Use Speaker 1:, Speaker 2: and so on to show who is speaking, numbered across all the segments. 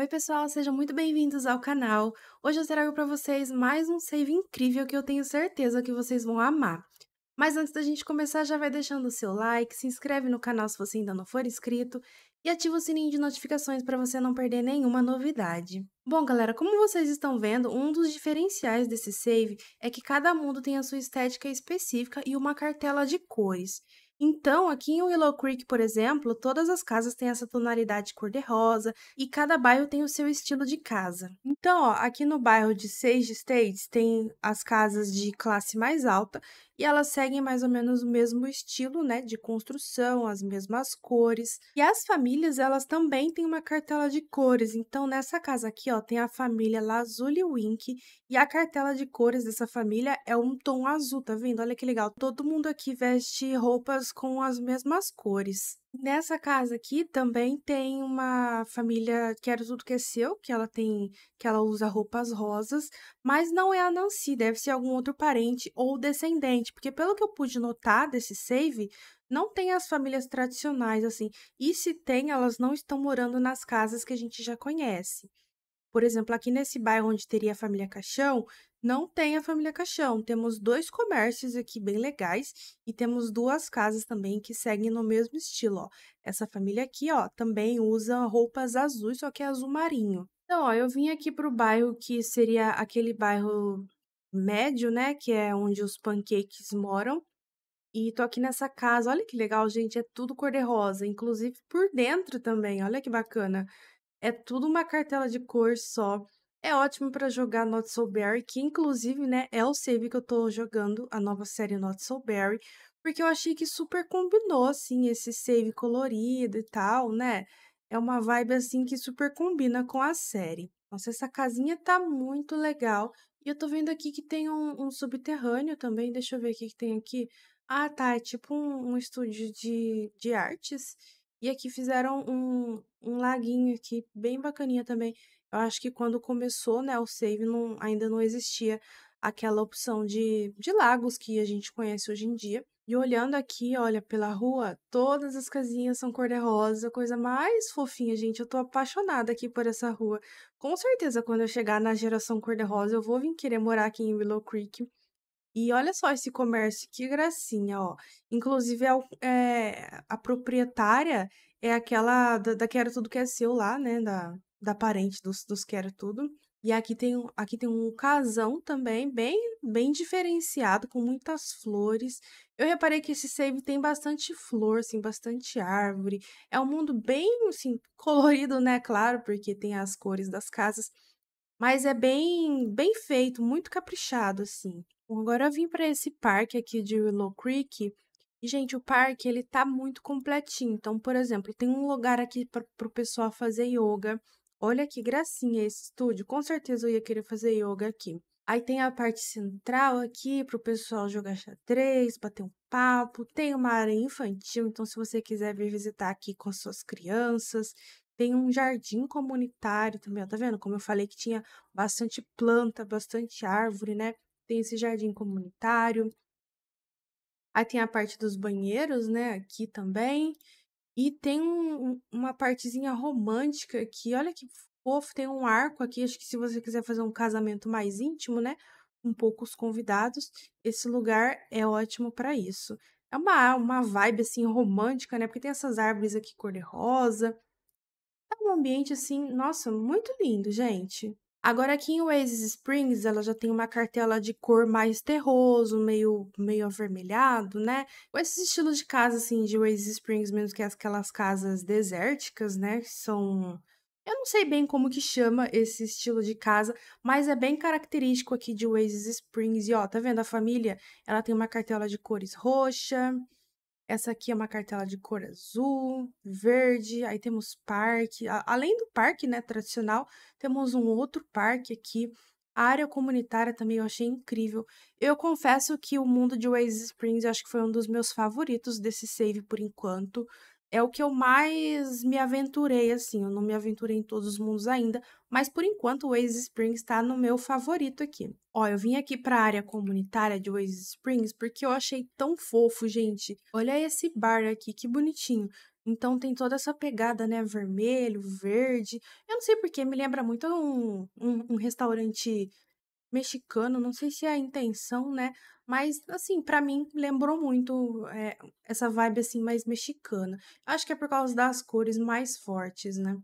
Speaker 1: Oi, pessoal, sejam muito bem-vindos ao canal. Hoje eu trago para vocês mais um save incrível que eu tenho certeza que vocês vão amar. Mas antes da gente começar, já vai deixando o seu like, se inscreve no canal se você ainda não for inscrito e ativa o sininho de notificações para você não perder nenhuma novidade. Bom, galera, como vocês estão vendo, um dos diferenciais desse save é que cada mundo tem a sua estética específica e uma cartela de cores. Então, aqui em Willow Creek, por exemplo, todas as casas têm essa tonalidade cor-de-rosa e cada bairro tem o seu estilo de casa. Então, ó, aqui no bairro de Sage States tem as casas de classe mais alta e elas seguem mais ou menos o mesmo estilo, né, de construção, as mesmas cores. E as famílias, elas também têm uma cartela de cores. Então, nessa casa aqui, ó, tem a família Lazuli Wink e a cartela de cores dessa família é um tom azul, tá vendo? Olha que legal. Todo mundo aqui veste roupas com as mesmas cores. Nessa casa aqui também tem uma família que era Tudo Que É Seu, que ela tem. que ela usa roupas rosas, mas não é a Nancy, deve ser algum outro parente ou descendente. Porque pelo que eu pude notar desse save, não tem as famílias tradicionais, assim. E se tem, elas não estão morando nas casas que a gente já conhece. Por exemplo, aqui nesse bairro onde teria a família Caixão, não tem a família Caixão. Temos dois comércios aqui bem legais e temos duas casas também que seguem no mesmo estilo, ó. Essa família aqui, ó, também usa roupas azuis, só que é azul marinho. Então, ó, eu vim aqui pro bairro que seria aquele bairro médio, né, que é onde os pancakes moram. E tô aqui nessa casa, olha que legal, gente, é tudo cor-de-rosa, inclusive por dentro também, olha que bacana. É tudo uma cartela de cor só. É ótimo para jogar Not So Berry, que inclusive, né, é o save que eu tô jogando, a nova série Not So Berry, porque eu achei que super combinou, assim, esse save colorido e tal, né? É uma vibe, assim, que super combina com a série. Nossa, essa casinha tá muito legal. E eu tô vendo aqui que tem um, um subterrâneo também, deixa eu ver o que tem aqui. Ah, tá, é tipo um, um estúdio de, de artes. E aqui fizeram um, um laguinho aqui, bem bacaninha também. Eu acho que quando começou, né, o save não, ainda não existia aquela opção de, de lagos que a gente conhece hoje em dia. E olhando aqui, olha, pela rua, todas as casinhas são cor-de-rosa, coisa mais fofinha, gente. Eu tô apaixonada aqui por essa rua. Com certeza, quando eu chegar na geração cor-de-rosa, eu vou vir querer morar aqui em Willow Creek. E olha só esse comércio, que gracinha, ó. Inclusive, é, é a proprietária é aquela da, da Quero Tudo Que É Seu lá, né, da, da parente dos, dos Quero Tudo. E aqui tem, aqui tem um casão também, bem, bem diferenciado, com muitas flores. Eu reparei que esse save tem bastante flor, assim, bastante árvore. É um mundo bem, assim, colorido, né? Claro, porque tem as cores das casas. Mas é bem, bem feito, muito caprichado, assim. Bom, agora eu vim para esse parque aqui de Willow Creek. E, gente, o parque, ele tá muito completinho. Então, por exemplo, tem um lugar aqui para o pessoal fazer yoga. Olha que gracinha esse estúdio, com certeza eu ia querer fazer yoga aqui. Aí tem a parte central aqui para o pessoal jogar xadrez, bater um papo. Tem uma área infantil, então se você quiser vir visitar aqui com as suas crianças, tem um jardim comunitário também, ó, tá vendo? Como eu falei que tinha bastante planta, bastante árvore, né? Tem esse jardim comunitário. Aí tem a parte dos banheiros, né? Aqui também. E tem um, uma partezinha romântica que, olha que fofo, tem um arco aqui. Acho que se você quiser fazer um casamento mais íntimo, né? Um pouco os convidados, esse lugar é ótimo para isso. É uma, uma vibe assim romântica, né? Porque tem essas árvores aqui cor-de-rosa. É um ambiente assim, nossa, muito lindo, gente. Agora aqui em Oasis Springs, ela já tem uma cartela de cor mais terroso, meio, meio avermelhado, né? Com esse estilo de casa, assim, de Oasis Springs, menos que é aquelas casas desérticas, né? Que são... Eu não sei bem como que chama esse estilo de casa, mas é bem característico aqui de Oasis Springs. E ó, tá vendo? A família, ela tem uma cartela de cores roxa, essa aqui é uma cartela de cor azul, verde, aí temos parque. Além do parque, né, tradicional, temos um outro parque aqui. A área comunitária também eu achei incrível. Eu confesso que o mundo de Waze Springs acho que foi um dos meus favoritos desse save por enquanto é o que eu mais me aventurei, assim. Eu não me aventurei em todos os mundos ainda, mas por enquanto o Oasis Springs está no meu favorito aqui. Ó, eu vim aqui para a área comunitária de Oasis Springs porque eu achei tão fofo, gente. Olha esse bar aqui, que bonitinho. Então tem toda essa pegada, né? Vermelho, verde. Eu não sei porque me lembra muito um, um, um restaurante mexicano, não sei se é a intenção, né? Mas, assim, para mim lembrou muito é, essa vibe, assim, mais mexicana. Acho que é por causa das cores mais fortes, né?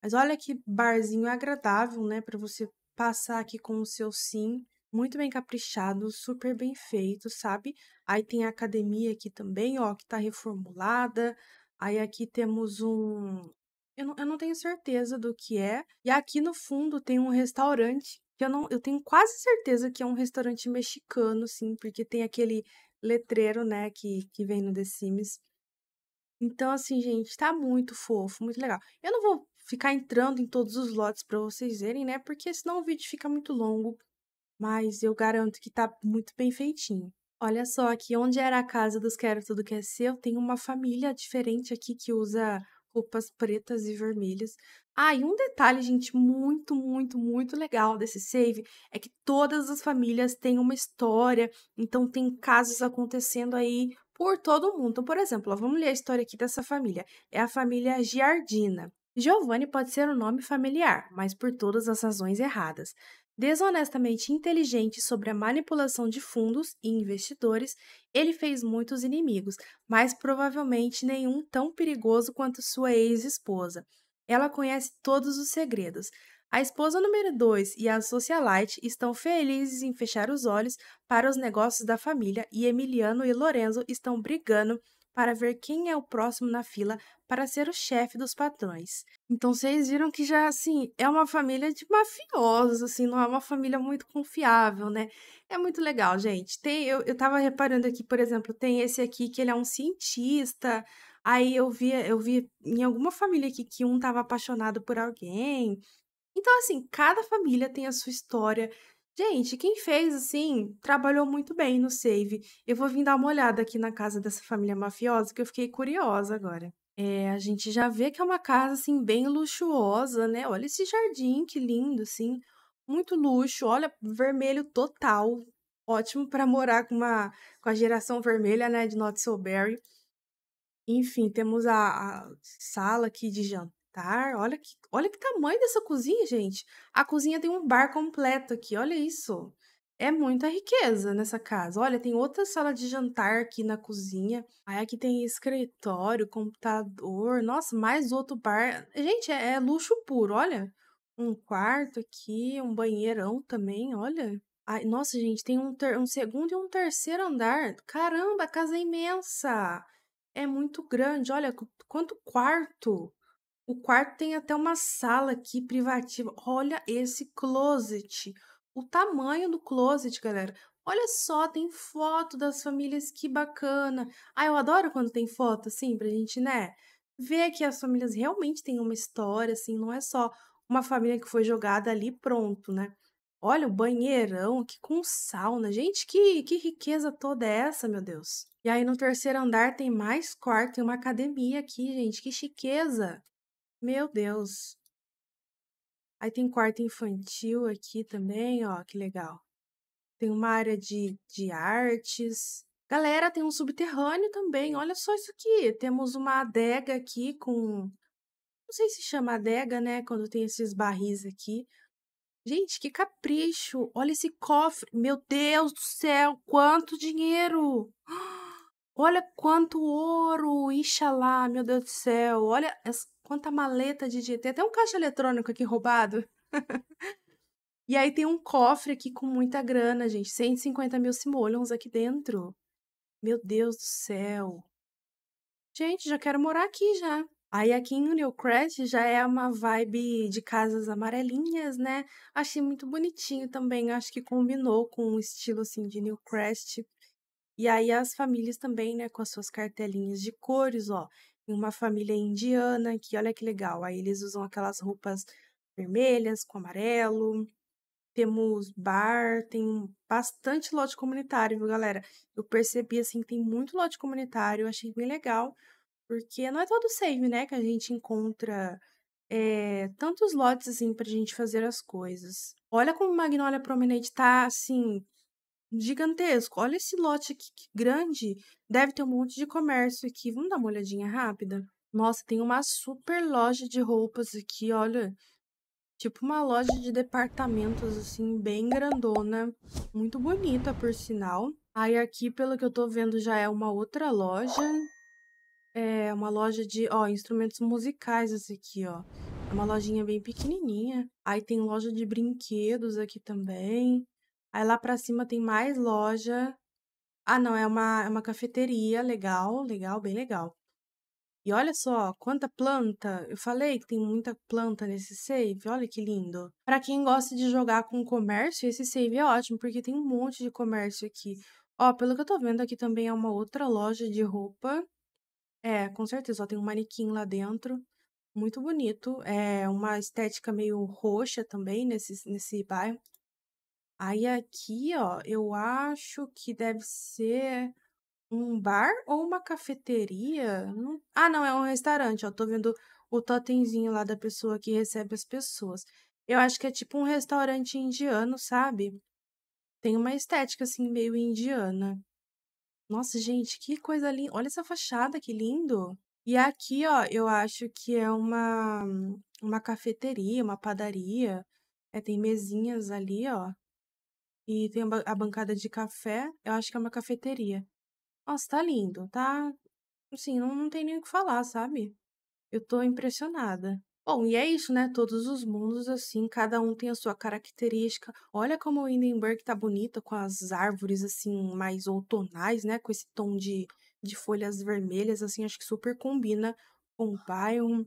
Speaker 1: Mas olha que barzinho agradável, né? Para você passar aqui com o seu sim. Muito bem caprichado, super bem feito, sabe? Aí tem a academia aqui também, ó, que tá reformulada. Aí aqui temos um. Eu não, eu não tenho certeza do que é. E aqui no fundo tem um restaurante que eu não, eu tenho quase certeza que é um restaurante mexicano, sim, porque tem aquele letreiro, né, que, que vem no The Sims. Então, assim, gente, tá muito fofo, muito legal. Eu não vou ficar entrando em todos os lotes para vocês verem, né, porque senão o vídeo fica muito longo, mas eu garanto que tá muito bem feitinho. Olha só, aqui onde era a casa dos Quero Tudo Quer É Seu, tem uma família diferente aqui que usa roupas pretas e vermelhas. Ah, e um detalhe, gente, muito, muito, muito legal desse save é que todas as famílias têm uma história, então tem casos acontecendo aí por todo mundo. Então, por exemplo, ó, vamos ler a história aqui dessa família. É a família Giardina. Giovanni pode ser um nome familiar, mas por todas as razões erradas. Desonestamente inteligente sobre a manipulação de fundos e investidores, ele fez muitos inimigos, mas provavelmente nenhum tão perigoso quanto sua ex-esposa. Ela conhece todos os segredos. A esposa número 2 e a socialite estão felizes em fechar os olhos para os negócios da família e Emiliano e Lorenzo estão brigando para ver quem é o próximo na fila para ser o chefe dos patrões. Então vocês viram que já assim é uma família de mafiosos, assim, não é uma família muito confiável, né? É muito legal, gente. Tem eu, eu tava reparando aqui, por exemplo, tem esse aqui que ele é um cientista. Aí eu vi, eu vi em alguma família aqui que um tava apaixonado por alguém. Então assim, cada família tem a sua história Gente, quem fez assim trabalhou muito bem no save. Eu vou vir dar uma olhada aqui na casa dessa família mafiosa, que eu fiquei curiosa agora. É, a gente já vê que é uma casa assim bem luxuosa, né? Olha esse jardim, que lindo, assim, muito luxo. Olha, vermelho total, ótimo para morar com uma com a geração vermelha, né, de Not So Berry. Enfim, temos a, a sala aqui de jantar jantar. Olha que, olha que tamanho dessa cozinha, gente. A cozinha tem um bar completo aqui, olha isso. É muita riqueza nessa casa. Olha, tem outra sala de jantar aqui na cozinha. Aí aqui tem escritório, computador. Nossa, mais outro bar. Gente, é, é luxo puro, olha. Um quarto aqui, um banheirão também, olha. Ai, nossa, gente, tem um, ter, um segundo e um terceiro andar. Caramba, a casa é imensa! É muito grande, olha quanto quarto! O quarto tem até uma sala aqui privativa. Olha esse closet. O tamanho do closet, galera. Olha só, tem foto das famílias, que bacana. Ah, eu adoro quando tem foto, assim, pra gente, né? Ver que as famílias realmente têm uma história, assim, não é só uma família que foi jogada ali pronto, né? Olha o banheirão aqui com sauna. Gente, que, que riqueza toda é essa, meu Deus? E aí no terceiro andar tem mais quarto, tem uma academia aqui, gente. Que chiqueza! Meu Deus. Aí tem quarto infantil aqui também, ó, que legal. Tem uma área de, de artes. Galera, tem um subterrâneo também. Olha só isso aqui. Temos uma adega aqui com. Não sei se chama adega, né? Quando tem esses barris aqui. Gente, que capricho! Olha esse cofre! Meu Deus do céu, quanto dinheiro! Olha quanto ouro! Ixalá, meu Deus do céu! Olha essa Quanta maleta de dinheiro. Tem até um caixa eletrônico aqui roubado. e aí tem um cofre aqui com muita grana, gente. 150 mil simoleons aqui dentro. Meu Deus do céu. Gente, já quero morar aqui já. Aí aqui em Newcrest já é uma vibe de casas amarelinhas, né? Achei muito bonitinho também, acho que combinou com o estilo assim de Newcrest. E aí as famílias também, né, com as suas cartelinhas de cores, ó uma família indiana que olha que legal, aí eles usam aquelas roupas vermelhas com amarelo. Temos bar, tem bastante lote comunitário, viu, galera? Eu percebi assim que tem muito lote comunitário, eu achei bem legal, porque não é todo save, né, que a gente encontra é, tantos lotes assim pra gente fazer as coisas. Olha como Magnolia Promenade tá assim gigantesco. Olha esse lote aqui, que grande. Deve ter um monte de comércio aqui. Vamos dar uma olhadinha rápida? Nossa, tem uma super loja de roupas aqui, olha. Tipo uma loja de departamentos, assim, bem grandona. Muito bonita, por sinal. Aí aqui, pelo que eu tô vendo, já é uma outra loja. É uma loja de, ó, instrumentos musicais esse aqui, ó. É uma lojinha bem pequenininha. Aí tem loja de brinquedos aqui também. Aí lá pra cima tem mais loja. Ah, não, é uma, é uma cafeteria legal, legal, bem legal. E olha só, quanta planta! Eu falei que tem muita planta nesse save, olha que lindo. Para quem gosta de jogar com comércio, esse save é ótimo, porque tem um monte de comércio aqui. Ó, pelo que eu tô vendo aqui também é uma outra loja de roupa. É, com certeza, ó, tem um manequim lá dentro. Muito bonito. É uma estética meio roxa também nesse, nesse bairro. Aí aqui, ó, eu acho que deve ser um bar ou uma cafeteria. Ah, não, é um restaurante, ó. Tô vendo o totemzinho lá da pessoa que recebe as pessoas. Eu acho que é tipo um restaurante indiano, sabe? Tem uma estética assim meio indiana. Nossa, gente, que coisa linda. Olha essa fachada, que lindo. E aqui, ó, eu acho que é uma uma cafeteria, uma padaria. É, tem mesinhas ali, ó. E tem a bancada de café, eu acho que é uma cafeteria. Nossa, tá lindo, tá? Assim, não, não tem nem o que falar, sabe? Eu tô impressionada. Bom, e é isso, né? Todos os mundos, assim, cada um tem a sua característica. Olha como o Hindenburg tá bonita, com as árvores, assim, mais outonais, né? Com esse tom de, de folhas vermelhas, assim, acho que super combina com o Byron.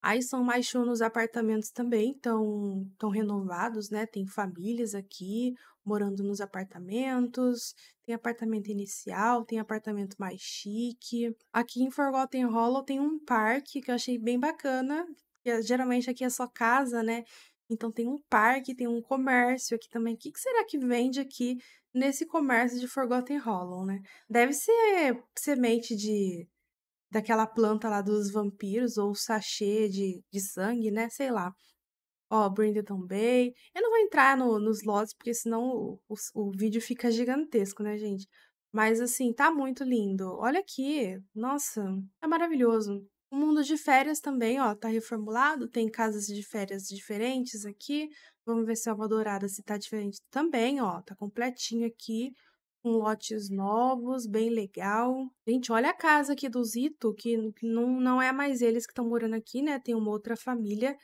Speaker 1: Aí São Maixu nos apartamentos também estão tão renovados, né? Tem famílias aqui morando nos apartamentos, tem apartamento inicial, tem apartamento mais chique. Aqui em Forgotten Hollow tem um parque que eu achei bem bacana, que é, geralmente aqui é só casa, né? Então tem um parque, tem um comércio aqui também. O que, que será que vende aqui nesse comércio de Forgotten Hollow, né? Deve ser semente de daquela planta lá dos vampiros, ou sachê de, de sangue, né? Sei lá. Ó, oh, Bay. Eu não vou entrar no, nos lotes, porque senão o, o, o, vídeo fica gigantesco, né, gente? Mas assim, tá muito lindo. Olha aqui. Nossa, é maravilhoso. O mundo de férias também, ó, tá reformulado. Tem casas de férias diferentes aqui. Vamos ver se a Alva Dourada se tá diferente também, ó. Tá completinho aqui com lotes novos, bem legal. Gente, olha a casa aqui do Zito, que não, não é mais eles que estão morando aqui, né? Tem uma outra família.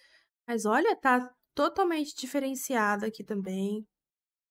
Speaker 1: Mas olha, tá totalmente diferenciada aqui também.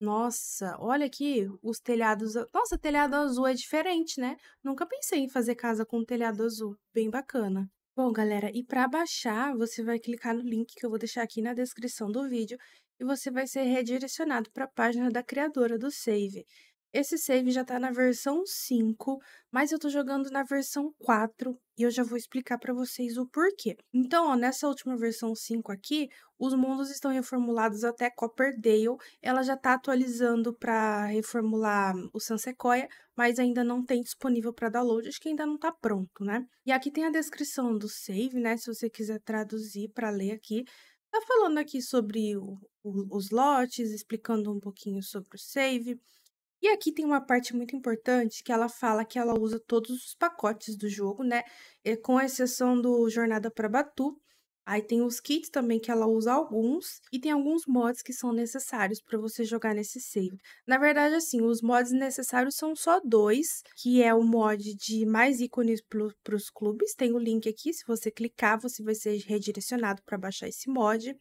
Speaker 1: Nossa, olha aqui os telhados. Nossa, telhado azul é diferente, né? Nunca pensei em fazer casa com telhado azul. Bem bacana. Bom, galera, e para baixar, você vai clicar no link que eu vou deixar aqui na descrição do vídeo e você vai ser redirecionado para a página da criadora do Save. Esse save já tá na versão 5, mas eu tô jogando na versão 4 e eu já vou explicar para vocês o porquê. Então, ó, nessa última versão 5 aqui, os mundos estão reformulados até Copperdale. Ela já tá atualizando para reformular o Sansequoia, mas ainda não tem disponível para download, acho que ainda não tá pronto, né? E aqui tem a descrição do save, né, se você quiser traduzir para ler aqui. Tá falando aqui sobre o, o, os lotes, explicando um pouquinho sobre o save. E aqui tem uma parte muito importante que ela fala que ela usa todos os pacotes do jogo, né? Com exceção do Jornada para Batu. Aí tem os kits também que ela usa alguns e tem alguns mods que são necessários para você jogar nesse save. Na verdade, assim, os mods necessários são só dois, que é o mod de mais ícones para os clubes. Tem o link aqui, se você clicar, você vai ser redirecionado para baixar esse mod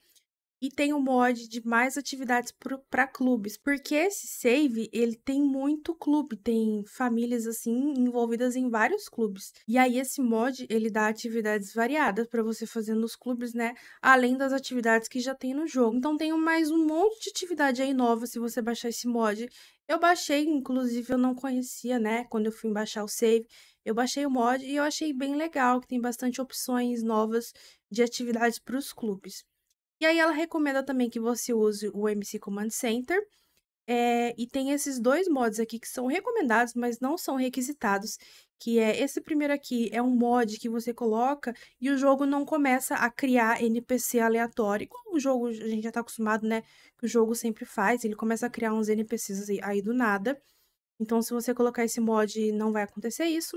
Speaker 1: e tem o um mod de mais atividades para clubes, porque esse save, ele tem muito clube, tem famílias assim envolvidas em vários clubes. E aí esse mod, ele dá atividades variadas para você fazer nos clubes, né, além das atividades que já tem no jogo. Então tem mais um monte de atividade aí nova se você baixar esse mod. Eu baixei, inclusive eu não conhecia, né, quando eu fui baixar o save, eu baixei o mod e eu achei bem legal, que tem bastante opções novas de atividades para os clubes. E aí ela recomenda também que você use o MC Command Center. É, e tem esses dois mods aqui que são recomendados, mas não são requisitados. Que é esse primeiro aqui, é um mod que você coloca e o jogo não começa a criar NPC aleatório. Como o jogo, a gente já tá acostumado, né? Que o jogo sempre faz, ele começa a criar uns NPCs aí, aí do nada. Então, se você colocar esse mod, não vai acontecer isso.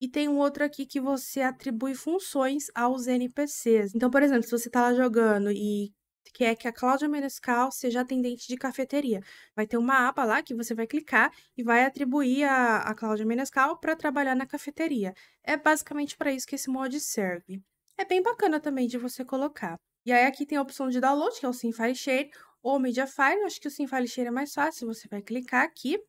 Speaker 1: E tem um outro aqui que você atribui funções aos NPCs. Então, por exemplo, se você está lá jogando e quer que a Cláudia Menescal seja atendente de cafeteria. Vai ter uma aba lá que você vai clicar e vai atribuir a, a Cláudia Menescal para trabalhar na cafeteria. É basicamente para isso que esse mod serve. É bem bacana também de você colocar. E aí aqui tem a opção de download, que é o Simfile Share, ou Mediafire. Eu acho que o Simfile Share é mais fácil, você vai clicar aqui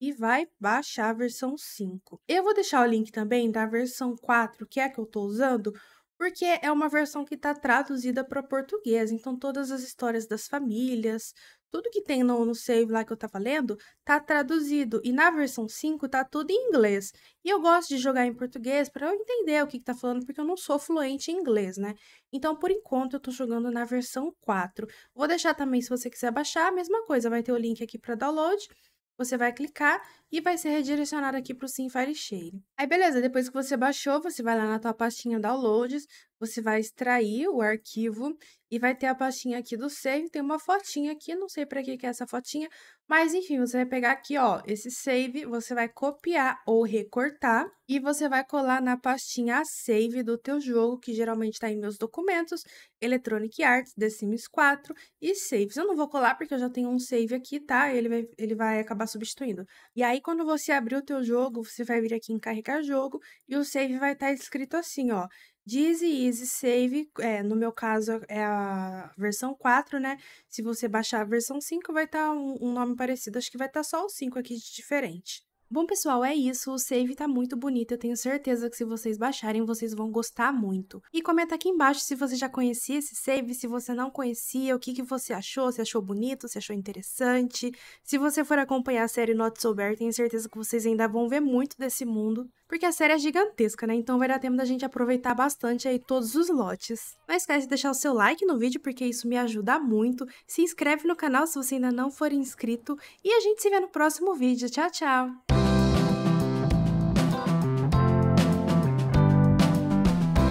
Speaker 1: e vai baixar a versão 5. Eu vou deixar o link também da versão 4, que é a que eu estou usando, porque é uma versão que está traduzida para português, então todas as histórias das famílias, tudo que tem no, no save lá que eu estava lendo, está traduzido. E na versão 5 está tudo em inglês. E eu gosto de jogar em português para eu entender o que, está falando, porque eu não sou fluente em inglês, né? Então, por enquanto, eu estou jogando na versão 4. Vou deixar também, se você quiser baixar, a mesma coisa, vai ter o link aqui para download você vai clicar e vai ser redirecionado aqui para o Sim Fire Share. Aí beleza, depois que você baixou, você vai lá na tua pastinha Downloads, você vai extrair o arquivo e vai ter a pastinha aqui do save, tem uma fotinha aqui, não sei para que, que é essa fotinha, mas enfim, você vai pegar aqui, ó, esse save, você vai copiar ou recortar e você vai colar na pastinha save do teu jogo, que geralmente está em meus documentos, Electronic Arts, The Sims 4 e saves. Eu não vou colar porque eu já tenho um save aqui, tá? Ele vai, ele vai acabar substituindo. E aí, quando você abrir o teu jogo, você vai vir aqui em carregar jogo e o save vai estar tá escrito assim, ó, Dizzy Easy Save, é, no meu caso é a versão 4, né? Se você baixar a versão 5, vai estar tá um, um, nome parecido. Acho que vai estar tá só o 5 aqui de diferente. Bom, pessoal, é isso. O save tá muito bonito. Eu tenho certeza que se vocês baixarem, vocês vão gostar muito. E comenta aqui embaixo se você já conhecia esse save, se você não conhecia, o que, que você achou, se achou bonito, se achou interessante. Se você for acompanhar a série Not Sober, tenho certeza que vocês ainda vão ver muito desse mundo porque a série é gigantesca, né? Então vai dar tempo da gente aproveitar bastante aí todos os lotes. Não esquece de deixar o seu like no vídeo, porque isso me ajuda muito. Se inscreve no canal se você ainda não for inscrito. E a gente se vê no próximo vídeo. Tchau, tchau!